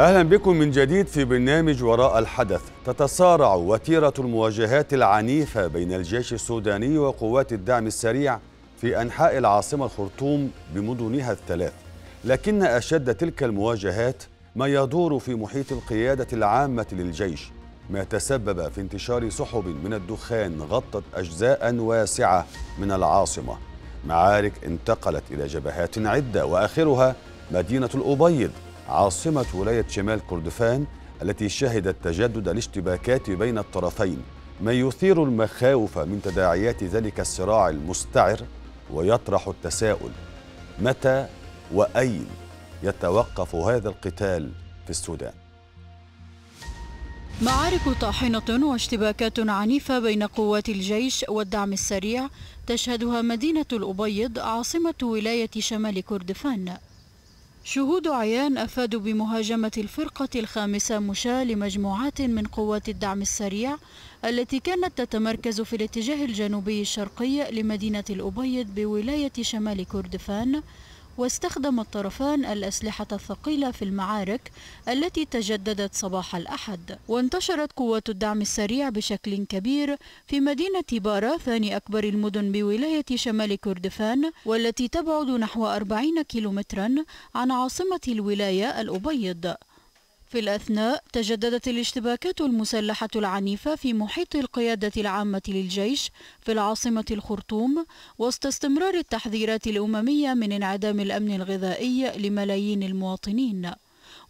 أهلا بكم من جديد في برنامج وراء الحدث تتصارع وتيرة المواجهات العنيفة بين الجيش السوداني وقوات الدعم السريع في أنحاء العاصمة الخرطوم بمدنها الثلاث لكن أشد تلك المواجهات ما يدور في محيط القيادة العامة للجيش ما تسبب في انتشار سحب من الدخان غطت أجزاء واسعة من العاصمة معارك انتقلت إلى جبهات عدة وآخرها مدينة الأبيض عاصمة ولاية شمال كردفان التي شهدت تجدد الاشتباكات بين الطرفين ما يثير المخاوف من تداعيات ذلك الصراع المستعر ويطرح التساؤل متى وأين يتوقف هذا القتال في السودان معارك طاحنة واشتباكات عنيفة بين قوات الجيش والدعم السريع تشهدها مدينة الأبيض عاصمة ولاية شمال كردفان شهود عيان أفادوا بمهاجمة الفرقة الخامسة مشاة لمجموعات من قوات الدعم السريع التي كانت تتمركز في الاتجاه الجنوبي الشرقي لمدينة الأبيض بولاية شمال كردفان واستخدم الطرفان الأسلحة الثقيلة في المعارك التي تجددت صباح الأحد وانتشرت قوات الدعم السريع بشكل كبير في مدينة بارا ثاني أكبر المدن بولاية شمال كردفان والتي تبعد نحو 40 كيلومترا عن عاصمة الولاية الأبيض في الأثناء تجددت الاشتباكات المسلحة العنيفة في محيط القيادة العامة للجيش في العاصمة الخرطوم وسط استمرار التحذيرات الأممية من انعدام الأمن الغذائي لملايين المواطنين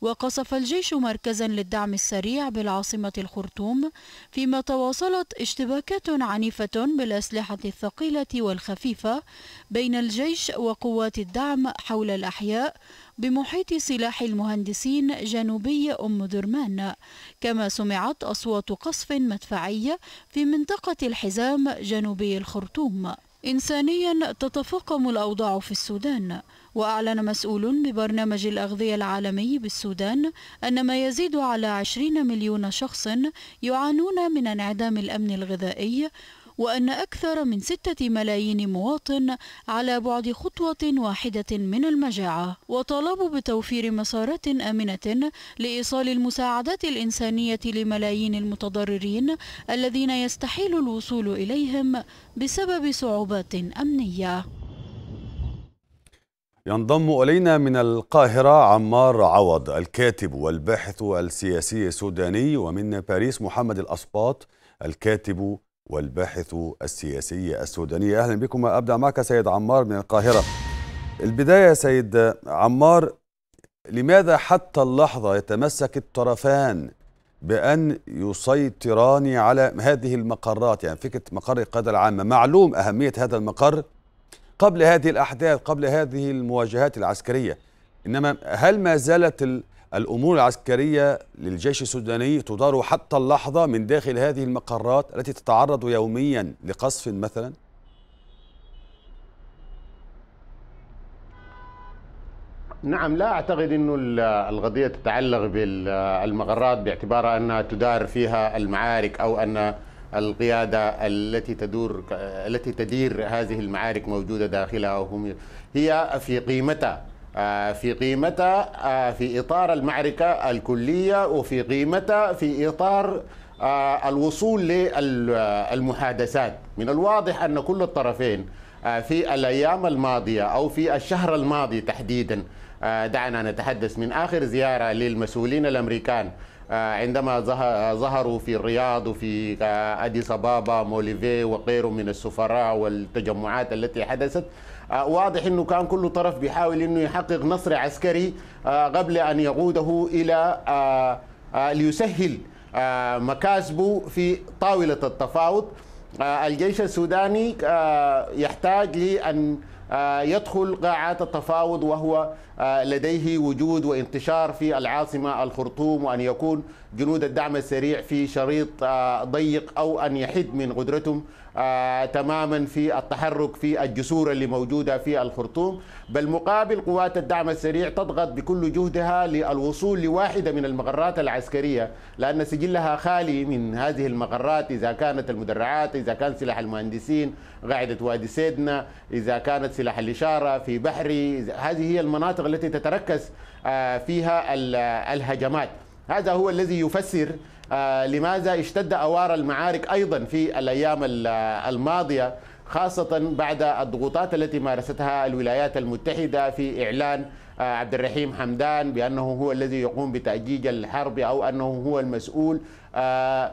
وقصف الجيش مركزا للدعم السريع بالعاصمة الخرطوم فيما تواصلت اشتباكات عنيفة بالأسلحة الثقيلة والخفيفة بين الجيش وقوات الدعم حول الأحياء بمحيط سلاح المهندسين جنوبي أم درمان كما سمعت أصوات قصف مدفعي في منطقة الحزام جنوبي الخرطوم إنسانيا تتفاقم الأوضاع في السودان وأعلن مسؤول ببرنامج الأغذية العالمي بالسودان أن ما يزيد على 20 مليون شخص يعانون من انعدام الأمن الغذائي وأن أكثر من ستة ملايين مواطن على بعد خطوة واحدة من المجاعة وطالبوا بتوفير مسارات آمنة لإيصال المساعدات الإنسانية لملايين المتضررين الذين يستحيل الوصول إليهم بسبب صعوبات أمنية ينضم إلينا من القاهرة عمار عوض الكاتب والباحث السياسي السوداني ومن باريس محمد الأسباط الكاتب والباحث السياسي السوداني أهلا بكم أبدأ معك سيد عمار من القاهرة البداية سيد عمار لماذا حتى اللحظة يتمسك الطرفان بأن يسيطران على هذه المقرات يعني فكرة مقر القيادة العامة معلوم أهمية هذا المقر قبل هذه الأحداث قبل هذه المواجهات العسكرية إنما هل ما زالت الأمور العسكرية للجيش السوداني تدار حتى اللحظة من داخل هذه المقرات التي تتعرض يوميا لقصف مثلا نعم لا أعتقد أنه القضية تتعلق بالمقرات باعتبار أنها تدار فيها المعارك أو أن القيادة التي تدور التي تدير هذه المعارك موجودة داخلها وهم هي في قيمتها آه، في قيمتها آه، في إطار المعركة الكلية وفي قيمتها في إطار آه، الوصول للمحادثات من الواضح أن كل الطرفين في الأيام الماضية أو في الشهر الماضي تحديدا دعنا نتحدث من آخر زيارة للمسؤولين الأمريكان عندما ظهروا في الرياض وفي أديس أبابا موليفي وغيره من السفراء والتجمعات التي حدثت آه، واضح انه كان كل طرف بيحاول انه يحقق نصر عسكري آه، قبل ان يقوده الى آه، ليسهل مكاسبه في طاوله التفاوض الجيش السوداني يحتاج لان يدخل قاعات التفاوض وهو لديه وجود وانتشار في العاصمة الخرطوم وأن يكون جنود الدعم السريع في شريط ضيق أو أن يحد من قدرتهم آه، تماما في التحرك في الجسور اللي موجودة في الخرطوم بالمقابل قوات الدعم السريع تضغط بكل جهدها للوصول لواحدة من المغرات العسكرية لأن سجلها خالي من هذه المغرات إذا كانت المدرعات إذا كان سلاح المهندسين قاعدة وادي سيدنا إذا كانت سلاح الإشارة في بحري هذه هي المناطق التي تتركز آه، فيها الهجمات هذا هو الذي يفسر آه، لماذا اشتد أوار المعارك أيضا في الأيام الماضية خاصة بعد الضغوطات التي مارستها الولايات المتحدة في إعلان آه، عبد الرحيم حمدان بأنه هو الذي يقوم بتأجيج الحرب أو أنه هو المسؤول آه،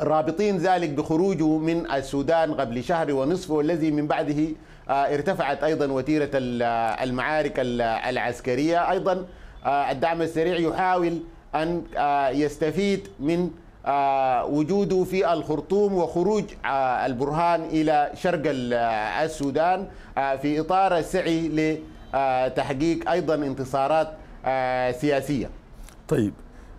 رابطين ذلك بخروجه من السودان قبل شهر ونصف والذي من بعده ارتفعت أيضا وتيرة المعارك العسكرية أيضا الدعم السريع يحاول أن آه، يستفيد من آه، وجوده في الخرطوم وخروج آه، البرهان إلى شرق السودان في إطار السعي لتحقيق أيضا انتصارات سياسية طيب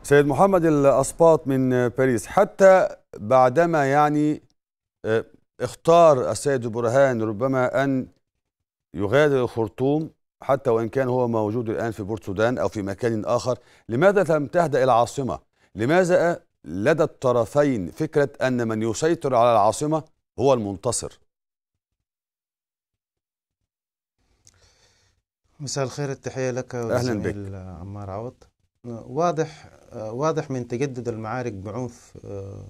سيد محمد الأسباط من باريس حتى بعدما يعني اختار السيد برهان ربما أن يغادر الخرطوم حتى وإن كان هو موجود الآن في بورت سودان أو في مكان آخر لماذا لم تهدأ العاصمة؟ لماذا لدى الطرفين فكرة أن من يسيطر على العاصمة هو المنتصر؟ مساء الخير التحية لك أهلا بك عمار عوض واضح واضح من تجدد المعارك بعنف آه،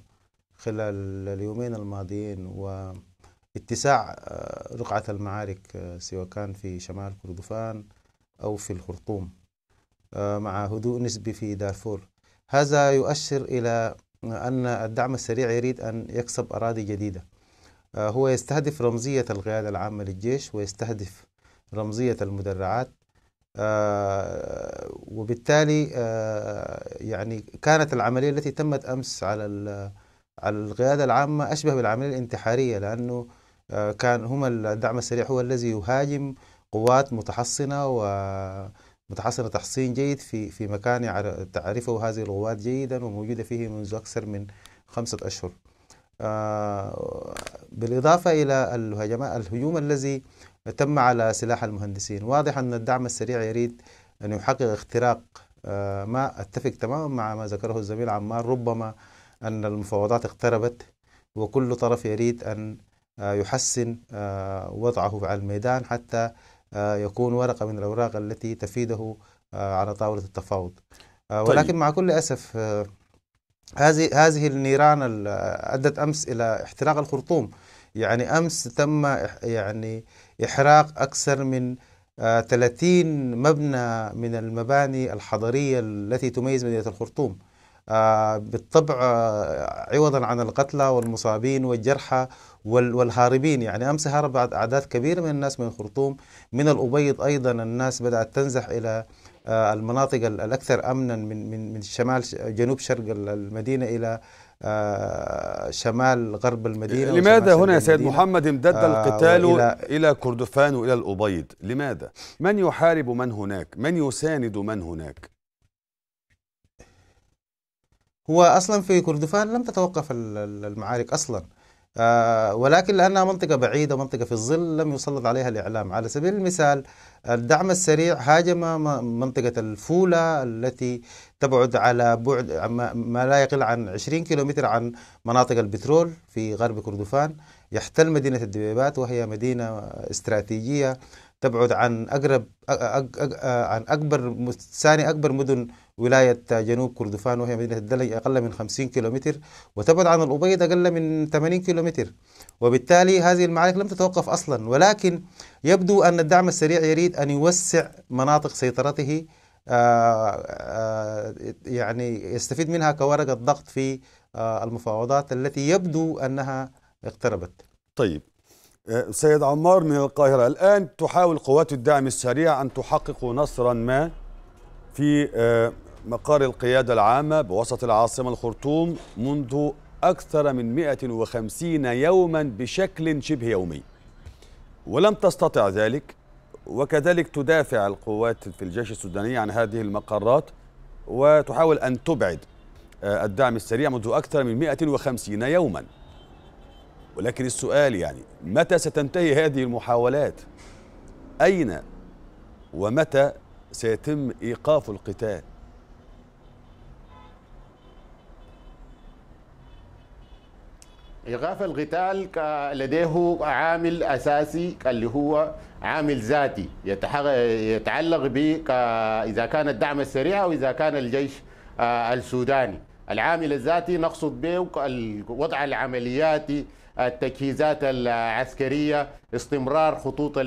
خلال اليومين الماضيين واتساع آه، رقعة المعارك آه، سواء كان في شمال كردفان أو في الخرطوم آه، مع هدوء نسبي في دارفور هذا يؤشر إلى أن الدعم السريع يريد أن يكسب أراضي جديدة آه، هو يستهدف رمزية القيادة العامة للجيش ويستهدف رمزية المدرعات وبالتالي يعني كانت العملية التي تمت أمس على على القيادة العامة أشبه بالعملية الانتحارية لأنه كان هم الدعم السريع هو الذي يهاجم قوات متحصنة ومتحصنة تحصين جيد في في مكان تعرفه هذه القوات جيدا وموجودة فيه منذ أكثر من خمسة أشهر آه، بالإضافة إلى الهجوم الذي تم على سلاح المهندسين واضح أن الدعم السريع يريد أن يحقق اختراق آه، ما أتفق تماما مع ما ذكره الزميل عمار ربما أن المفاوضات اقتربت وكل طرف يريد أن آه، يحسن آه، وضعه على الميدان حتى آه، يكون ورقة من الأوراق التي تفيده على طاولة التفاوض طيب. ولكن طيب. مع كل أسف هذه هذه النيران أدت أمس إلى احتراق الخرطوم يعني أمس تم يعني إحراق أكثر من 30 مبنى من المباني الحضرية التي تميز مدينة الخرطوم آه، بالطبع آه، عوضا عن القتلى والمصابين والجرحى والهاربين يعني امس هرب اعداد كبيره من الناس من الخرطوم من الابيض ايضا الناس بدات تنزح الى آه، المناطق الاكثر امنا من من من شمال جنوب شرق المدينه الى شمال غرب المدينه لماذا هنا يا سيد محمد امتد القتال إلى, الى كردفان والى الابيض لماذا من يحارب من هناك من يساند من هناك هو أصلا في كردفان لم تتوقف المعارك أصلا آه، ولكن لأنها منطقة بعيدة منطقة في الظل لم يسلط عليها الإعلام على سبيل المثال الدعم السريع هاجم منطقة الفولة التي تبعد على بعد ما لا يقل عن 20 كيلومتر عن مناطق البترول في غرب كردفان يحتل مدينة الدبيبات وهي مدينة استراتيجية تبعد عن أقرب عن أكبر ثاني أكبر مدن ولاية جنوب كردفان وهي مدينة الدلج أقل من 50 كيلومتر وتبعد عن الأبيض أقل من 80 كيلومتر وبالتالي هذه المعارك لم تتوقف أصلا ولكن يبدو أن الدعم السريع يريد أن يوسع مناطق سيطرته آه، آه، يعني يستفيد منها كورقة ضغط في آه، المفاوضات التي يبدو أنها اقتربت طيب سيد عمار من القاهرة الآن تحاول قوات الدعم السريع أن تحقق نصرا ما في مقر القيادة العامة بوسط العاصمة الخرطوم منذ أكثر من 150 يوما بشكل شبه يومي ولم تستطع ذلك وكذلك تدافع القوات في الجيش السوداني عن هذه المقرات وتحاول أن تبعد آه، الدعم السريع منذ أكثر من 150 يوما ولكن السؤال يعني متى ستنتهي هذه المحاولات أين ومتى سيتم إيقاف القتال إيقاف القتال لديه عامل أساسي اللي هو عامل ذاتي يتعلق ب إذا كان الدعم السريع أو إذا كان الجيش آه، السوداني العامل الذاتي نقصد به الوضع العملياتي التجهيزات العسكرية استمرار خطوط آه،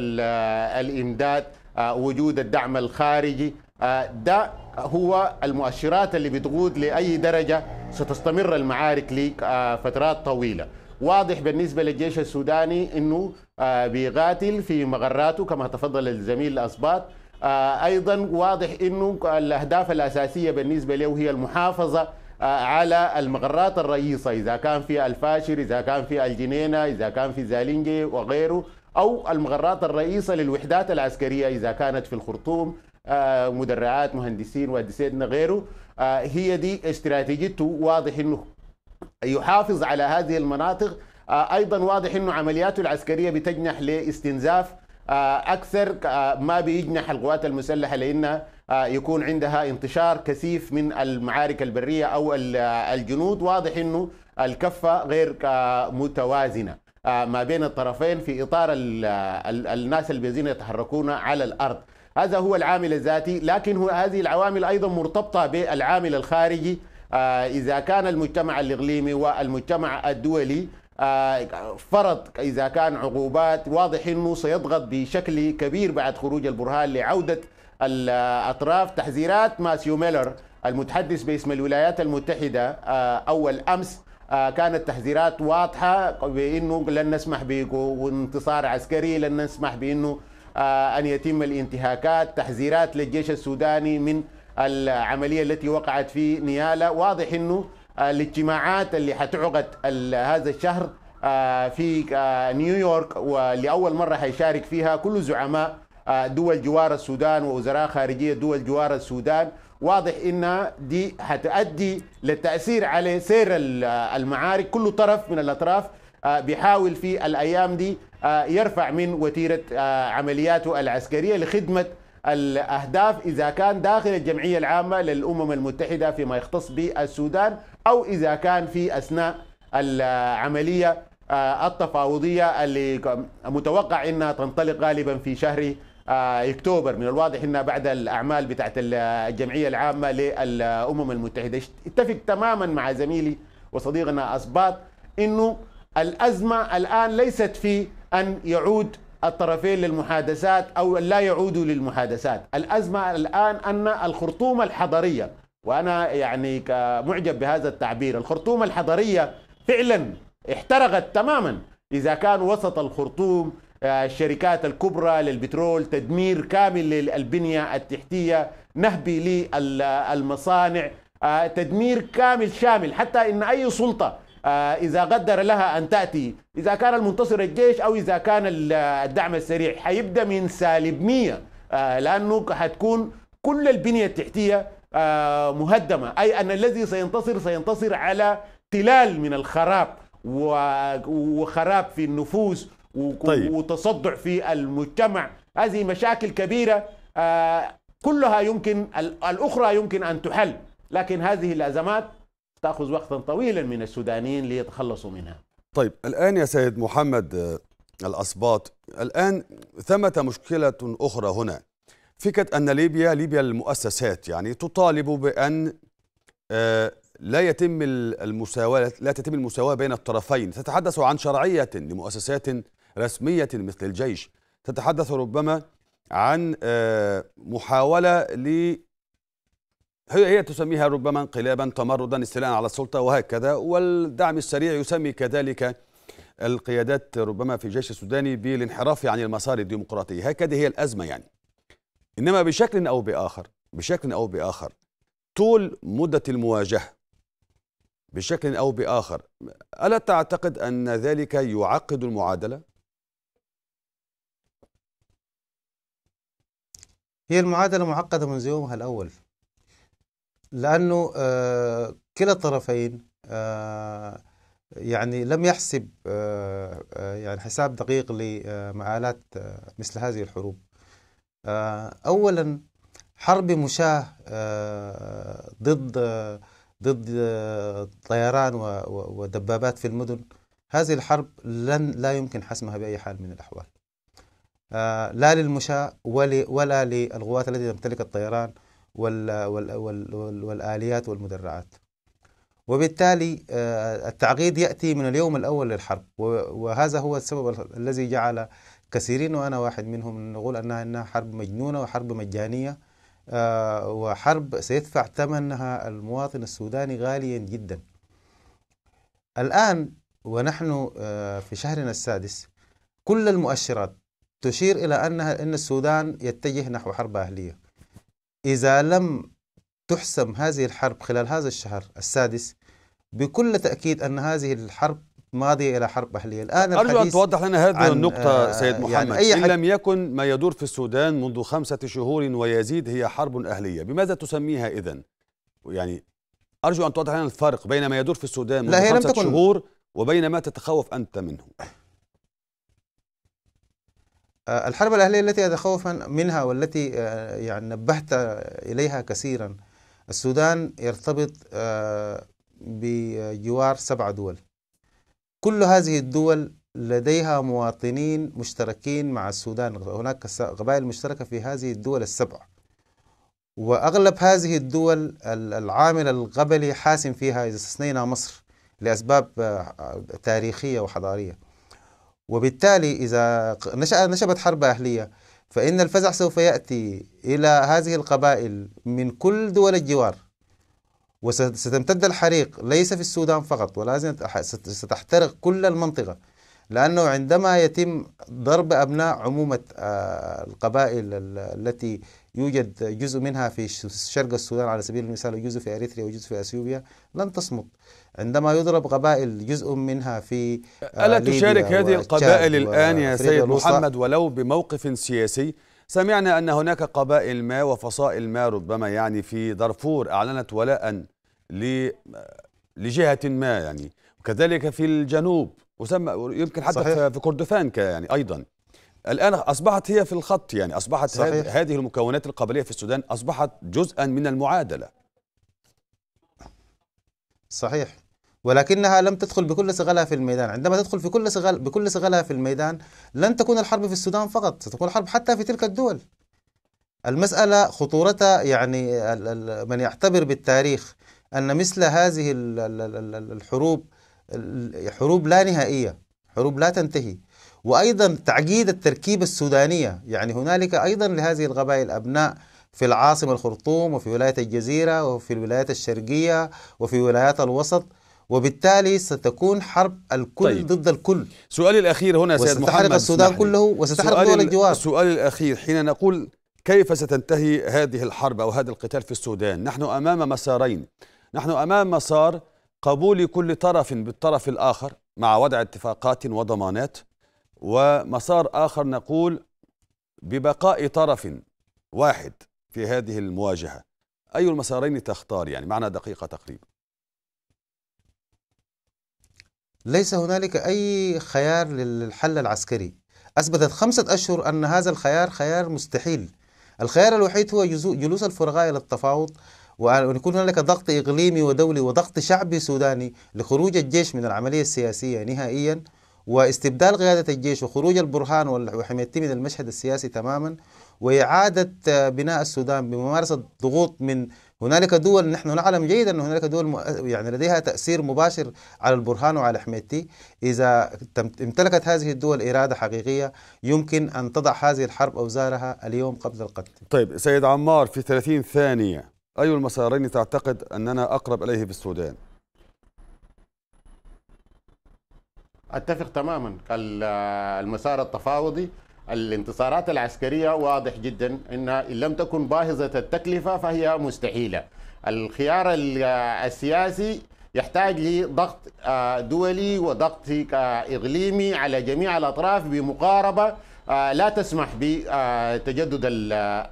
الإمداد آه، وجود الدعم الخارجي آه، ده هو المؤشرات اللي بتقود لاي درجه ستستمر المعارك لفترات طويله واضح بالنسبه للجيش السوداني انه آه، بيقاتل في مغراته كما تفضل الزميل الاصباط آه، ايضا واضح انه الاهداف الاساسيه بالنسبه له هي المحافظه على المغرات الرئيسه اذا كان في الفاشر اذا كان في الجنينه اذا كان في زالينجي وغيره او المغرات الرئيسه للوحدات العسكريه اذا كانت في الخرطوم آه، مدرعات مهندسين وهندسين غيره آه، هي دي استراتيجيته واضح انه يحافظ على هذه المناطق آه، ايضا واضح انه عملياته العسكريه بتجنح لاستنزاف اكثر ما بيجنح القوات المسلحه لانها يكون عندها انتشار كثيف من المعارك البريه او الجنود واضح انه الكفه غير متوازنه ما بين الطرفين في اطار الناس اللي بيزين يتحركون على الارض هذا هو العامل الذاتي لكن هو هذه العوامل أيضا مرتبطة بالعامل الخارجي آه، إذا كان المجتمع الإقليمي والمجتمع الدولي آه، فرض إذا كان عقوبات واضح أنه سيضغط بشكل كبير بعد خروج البرهان لعودة الأطراف تحذيرات ماسيو ميلر المتحدث باسم الولايات المتحدة آه، أول أمس كانت تحذيرات واضحة بأنه لن نسمح بانتصار عسكري لن نسمح بأنه آه، أن يتم الانتهاكات تحذيرات للجيش السوداني من العملية التي وقعت في نيالا واضح أنه آه، الاجتماعات اللي حتعقد هذا الشهر آه، في نيويورك ولأول مرة حيشارك فيها كل زعماء دول جوار السودان ووزراء خارجية دول جوار السودان واضح ان دي حتؤدي للتاثير على سير المعارك كل طرف من الاطراف بيحاول في الايام دي آه، يرفع من وتيرة آه، عملياته العسكرية لخدمة الأهداف إذا كان داخل الجمعية العامة للأمم المتحدة فيما يختص بالسودان أو إذا كان في أثناء العملية آه، التفاوضية اللي متوقع أنها تنطلق غالبا في شهر اكتوبر من الواضح انها بعد الاعمال بتاعت الجمعيه العامه للامم المتحده اتفق تماما مع زميلي وصديقنا اصباط انه الازمه الان ليست في أن يعود الطرفين للمحادثات أو لا يعودوا للمحادثات الأزمة الآن أن الخرطوم الحضرية وأنا يعني كمعجب بهذا التعبير الخرطوم الحضرية فعلا احترقت تماما إذا كان وسط الخرطوم آه، الشركات الكبرى للبترول تدمير كامل للبنية التحتية نهب للمصانع آه، تدمير كامل شامل حتى إن أي سلطة آه، إذا قدر لها أن تأتي إذا كان المنتصر الجيش أو إذا كان الدعم السريع حيبدأ من سالب 100 آه، لأنه حتكون كل البنية التحتية آه، مهدمة أي أن الذي سينتصر سينتصر على تلال من الخراب وخراب في النفوس طيب. وتصدع في المجتمع هذه مشاكل كبيرة كلها يمكن الأخرى يمكن أن تحل لكن هذه الأزمات تأخذ وقتا طويلا من السودانيين ليتخلصوا منها طيب الآن يا سيد محمد آه، الأسباط الآن ثمة مشكلة أخرى هنا فكرة أن ليبيا ليبيا المؤسسات يعني تطالب بأن آه، لا يتم المساواة لا تتم المساواة بين الطرفين تتحدث عن شرعية لمؤسسات رسمية مثل الجيش تتحدث ربما عن آه، محاولة ل هي هي تسميها ربما انقلابا تمردا استيلاء على السلطه وهكذا والدعم السريع يسمي كذلك القيادات ربما في الجيش السوداني بالانحراف عن المسار الديمقراطي هكذا هي الازمه يعني انما بشكل او باخر بشكل او باخر طول مده المواجهه بشكل او باخر الا تعتقد ان ذلك يعقد المعادله هي المعادله معقده من يومها الاول لأنه آه، كلا الطرفين آه، يعني لم يحسب آه، يعني حساب دقيق لمآلات مثل هذه الحروب أولا حرب مشاة ضد ضد طيران ودبابات في المدن هذه الحرب لن لا يمكن حسمها بأي حال من الأحوال لا للمشاة ولا للغوات التي تمتلك الطيران وال وال وال والآليات والمدرعات وبالتالي آه، التعقيد يأتي من اليوم الأول للحرب وهذا هو السبب الذي جعل كثيرين وأنا واحد منهم نقول أنها أنها حرب مجنونة وحرب مجانية آه، وحرب سيدفع ثمنها المواطن السوداني غاليا جدا الآن ونحن آه، في شهرنا السادس كل المؤشرات تشير إلى أنها أن السودان يتجه نحو حرب أهلية إذا لم تحسم هذه الحرب خلال هذا الشهر السادس بكل تأكيد أن هذه الحرب ماضية إلى حرب أهلية الآن أرجو أن توضح لنا هذه النقطة آه، سيد يعني محمد يعني أي إن لم يكن ما يدور في السودان منذ خمسة شهور ويزيد هي حرب أهلية بماذا تسميها إذن؟ يعني أرجو أن توضح لنا الفرق بين ما يدور في السودان منذ لا هي خمسة لم تكن شهور وبين ما تتخوف أنت منه آه، الحرب الأهلية التي أتخوف منها والتي آه، يعني نبهت إليها كثيرا السودان يرتبط آه، بجوار سبع دول كل هذه الدول لديها مواطنين مشتركين مع السودان هناك قبائل مشتركة في هذه الدول السبع وأغلب هذه الدول العامل القبلي حاسم فيها إذا استثنينا مصر لأسباب تاريخية وحضارية وبالتالي إذا نشأ نشبت حرب أهلية فإن الفزع سوف يأتي إلى هذه القبائل من كل دول الجوار وستمتد الحريق ليس في السودان فقط ولازم ستحترق كل المنطقة لأنه عندما يتم ضرب أبناء عمومة آه، القبائل التي يوجد جزء منها في شرق السودان على سبيل المثال وجزء في أريتريا وجزء في أثيوبيا لن تصمت عندما يضرب قبائل جزء منها في آه، ألا تشارك هذه القبائل الآن يا سيد محمد ولو بموقف سياسي سمعنا أن هناك قبائل ما وفصائل ما ربما يعني في دارفور أعلنت ولاء لجهة ما يعني وكذلك في الجنوب وسمى يمكن حتى صحيح. في كردفان يعني أيضا الآن أصبحت هي في الخط يعني أصبحت صحيح. هذه المكونات القبلية في السودان أصبحت جزءا من المعادلة صحيح ولكنها لم تدخل بكل صغلها في الميدان عندما تدخل في كل صغل بكل صغلها في الميدان لن تكون الحرب في السودان فقط ستكون الحرب حتى في تلك الدول المسألة خطورتها يعني من يعتبر بالتاريخ أن مثل هذه الحروب حروب لا نهائية حروب لا تنتهي وأيضا تعقيد التركيبة السودانية يعني هنالك أيضا لهذه القبائل أبناء في العاصمة الخرطوم وفي ولاية الجزيرة وفي الولايات الشرقية وفي ولايات الوسط وبالتالي ستكون حرب الكل طيب. ضد الكل سؤالي الأخير هنا سيد محمد وستحرق السودان كله وستحرق دول الجوار سؤالي الأخير حين نقول كيف ستنتهي هذه الحرب أو هذا القتال في السودان نحن أمام مسارين نحن أمام مسار قبول كل طرف بالطرف الآخر مع وضع اتفاقات وضمانات ومسار آخر نقول ببقاء طرف واحد في هذه المواجهة أي المسارين تختار يعني معنا دقيقة تقريبا ليس هنالك أي خيار للحل العسكري أثبتت خمسة أشهر أن هذا الخيار خيار مستحيل الخيار الوحيد هو جلوس الفرغاء إلى التفاوض وأن يكون هنالك ضغط إقليمي ودولي وضغط شعبي سوداني لخروج الجيش من العملية السياسية نهائيا واستبدال قيادة الجيش وخروج البرهان وحميتي من المشهد السياسي تماما وإعادة بناء السودان بممارسة ضغوط من هنالك دول نحن نعلم جيدا أن هنالك دول يعني لديها تأثير مباشر على البرهان وعلى حميتي إذا امتلكت هذه الدول إرادة حقيقية يمكن أن تضع هذه الحرب أوزارها اليوم قبل القتل طيب سيد عمار في 30 ثانية أي المسارين تعتقد أننا أقرب إليه في السودان؟ أتفق تماما المسار التفاوضي الانتصارات العسكرية واضح جدا أنها إن لم تكن باهظة التكلفة فهي مستحيلة الخيار السياسي يحتاج لضغط آه، دولي وضغط آه، إقليمي على جميع الأطراف بمقاربة آه، لا تسمح بتجدد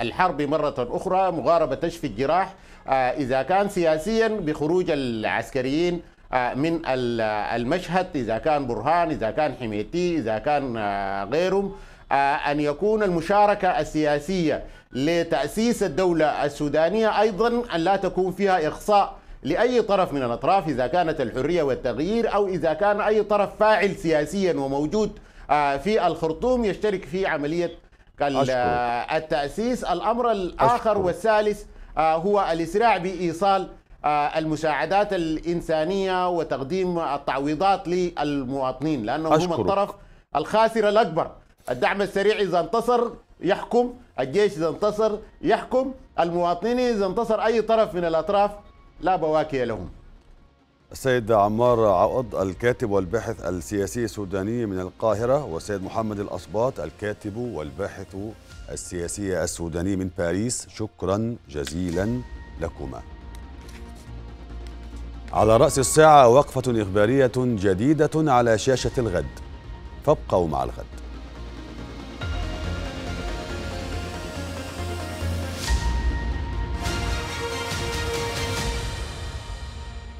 الحرب مرة أخرى مقاربة تشفي الجراح إذا كان سياسيا بخروج العسكريين من المشهد إذا كان برهان إذا كان حميتي إذا كان غيرهم آه، أن يكون المشاركة السياسية لتأسيس الدولة السودانية أيضا أن لا تكون فيها إخصاء لأي طرف من الأطراف إذا كانت الحرية والتغيير أو إذا كان أي طرف فاعل سياسيا وموجود آه، في الخرطوم يشترك في عملية التأسيس الأمر الآخر والثالث آه، هو الإسراع بإيصال المساعدات الإنسانية وتقديم التعويضات للمواطنين لأنهم هم الطرف الخاسر الأكبر الدعم السريع إذا انتصر يحكم الجيش إذا انتصر يحكم المواطنين إذا انتصر أي طرف من الأطراف لا بواكي لهم السيد عمار عوض الكاتب والباحث السياسي السوداني من القاهرة والسيد محمد الأصباط الكاتب والباحث السياسي السوداني من باريس شكرا جزيلا لكما على رأس الساعة وقفة إخبارية جديدة على شاشة الغد فابقوا مع الغد